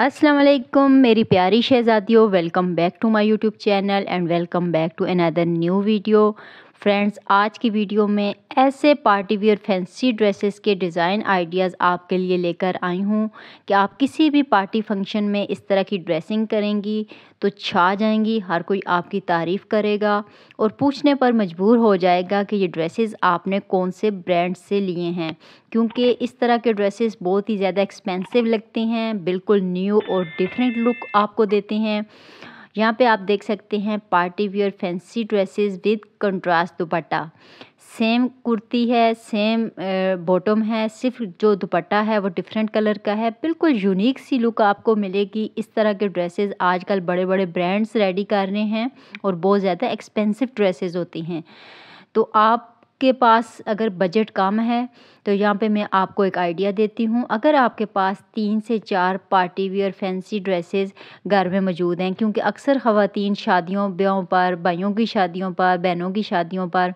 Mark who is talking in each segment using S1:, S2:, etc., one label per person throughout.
S1: वालेकुम मेरी प्यारी शहज़ादियों welcome back to my YouTube channel and welcome back to another new video friends आज की वीडियो में ऐसे पार्टी वियर फैंसी ड्रेसेस के डिज़ाइन आइडियाज़ आपके लिए लेकर आई हूँ कि आप किसी भी पार्टी फंक्शन में इस तरह की ड्रेसिंग करेंगी तो छा जाएंगी हर कोई आपकी तारीफ़ करेगा और पूछने पर मजबूर हो जाएगा कि ये ड्रेसेस आपने कौन से ब्रांड से लिए हैं क्योंकि इस तरह के ड्रेसेस बहुत ही ज़्यादा एक्सपेंसिव लगते हैं बिल्कुल न्यू और डिफरेंट लुक आपको देते हैं यहाँ पे आप देख सकते हैं party wear fancy dresses with contrast dupatta same kurti है सेम बॉटम है सिर्फ जो दुपट्टा है वो डिफरेंट कलर का है बिल्कुल यूनिक सी लुक आपको मिलेगी इस तरह के ड्रेसेस आजकल बड़े बड़े ब्रांड्स रेडी कर रहे हैं और बहुत ज़्यादा एक्सपेंसिव ड्रेसेस होती हैं तो आप के पास अगर बजट कम है तो यहाँ पे मैं आपको एक आइडिया देती हूँ अगर आपके पास तीन से चार पार्टी वियर फैंसी ड्रेसेस घर में मौजूद हैं क्योंकि अक्सर ख़वातीन शादियों ब्याहों पर भाइयों की शादियों पर बहनों की शादियों पर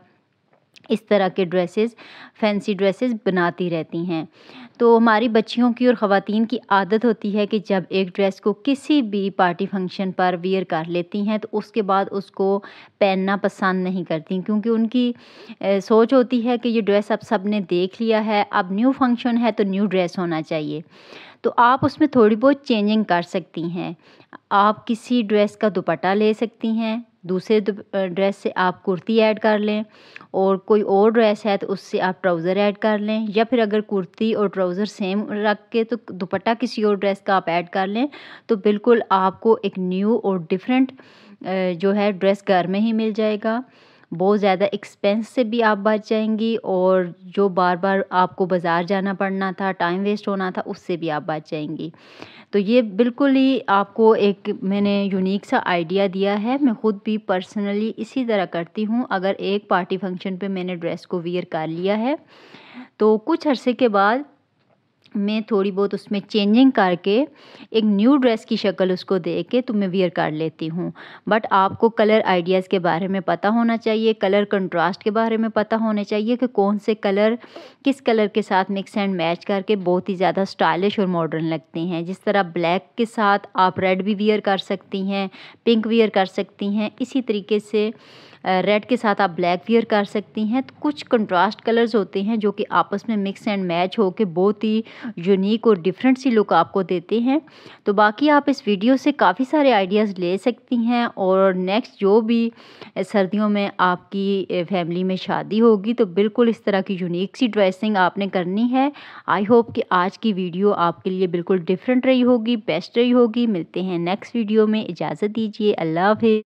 S1: इस तरह के ड्रेसेस फैंसी ड्रेसेस बनाती रहती हैं तो हमारी बच्चियों की और ख़वातीन की आदत होती है कि जब एक ड्रेस को किसी भी पार्टी फंक्शन पर वियर कर लेती हैं तो उसके बाद उसको पहनना पसंद नहीं करती क्योंकि उनकी ए, सोच होती है कि ये ड्रेस अब सब ने देख लिया है अब न्यू फंक्शन है तो न्यू ड्रेस होना चाहिए तो आप उसमें थोड़ी बहुत चेंजिंग कर सकती हैं आप किसी ड्रेस का दुपट्टा ले सकती हैं दूसरे ड्रेस से आप कुर्ती ऐड कर लें और कोई और ड्रेस है तो उससे आप ट्राउज़र ऐड कर लें या फिर अगर कुर्ती और ट्राउज़र सेम रख के तो दुपट्टा किसी और ड्रेस का आप ऐड कर लें तो बिल्कुल आपको एक न्यू और डिफरेंट जो है ड्रेस घर में ही मिल जाएगा बहुत ज़्यादा एक्सपेंस से भी आप बच जाएंगी और जो बार बार आपको बाज़ार जाना पड़ना था टाइम वेस्ट होना था उससे भी आप बच जाएंगी तो ये बिल्कुल ही आपको एक मैंने यूनिक सा आइडिया दिया है मैं ख़ुद भी पर्सनली इसी तरह करती हूँ अगर एक पार्टी फंक्शन पे मैंने ड्रेस को वियर कर लिया है तो कुछ अरसे के बाद मैं थोड़ी बहुत उसमें चेंजिंग करके एक न्यू ड्रेस की शक्ल उसको दे के तो मैं वियर कर लेती हूँ बट आपको कलर आइडियाज़ के बारे में पता होना चाहिए कलर कंट्रास्ट के बारे में पता होना चाहिए कि कौन से कलर किस कलर के साथ मिक्स एंड मैच करके बहुत ही ज़्यादा स्टाइलिश और मॉडर्न लगते हैं जिस तरह ब्लैक के साथ आप रेड भी वियर कर सकती हैं पिंक वियर कर सकती हैं इसी तरीके से रेड के साथ आप ब्लैक वियर कर सकती हैं तो कुछ कंट्रास्ट कलर्स होते हैं जो कि आपस में मिक्स एंड मैच हो के बहुत ही यूनिक और डिफरेंट सी लुक आपको देते हैं तो बाकी आप इस वीडियो से काफ़ी सारे आइडियाज़ ले सकती हैं और नेक्स्ट जो भी सर्दियों में आपकी फैमिली में शादी होगी तो बिल्कुल इस तरह की यूनिक सी ड्रेसिंग आपने करनी है आई होप कि आज की वीडियो आपके लिए बिल्कुल डिफरेंट रही होगी बेस्ट रही होगी मिलते हैं नेक्स्ट वीडियो में इजाज़त दीजिए अल्लाह हाफि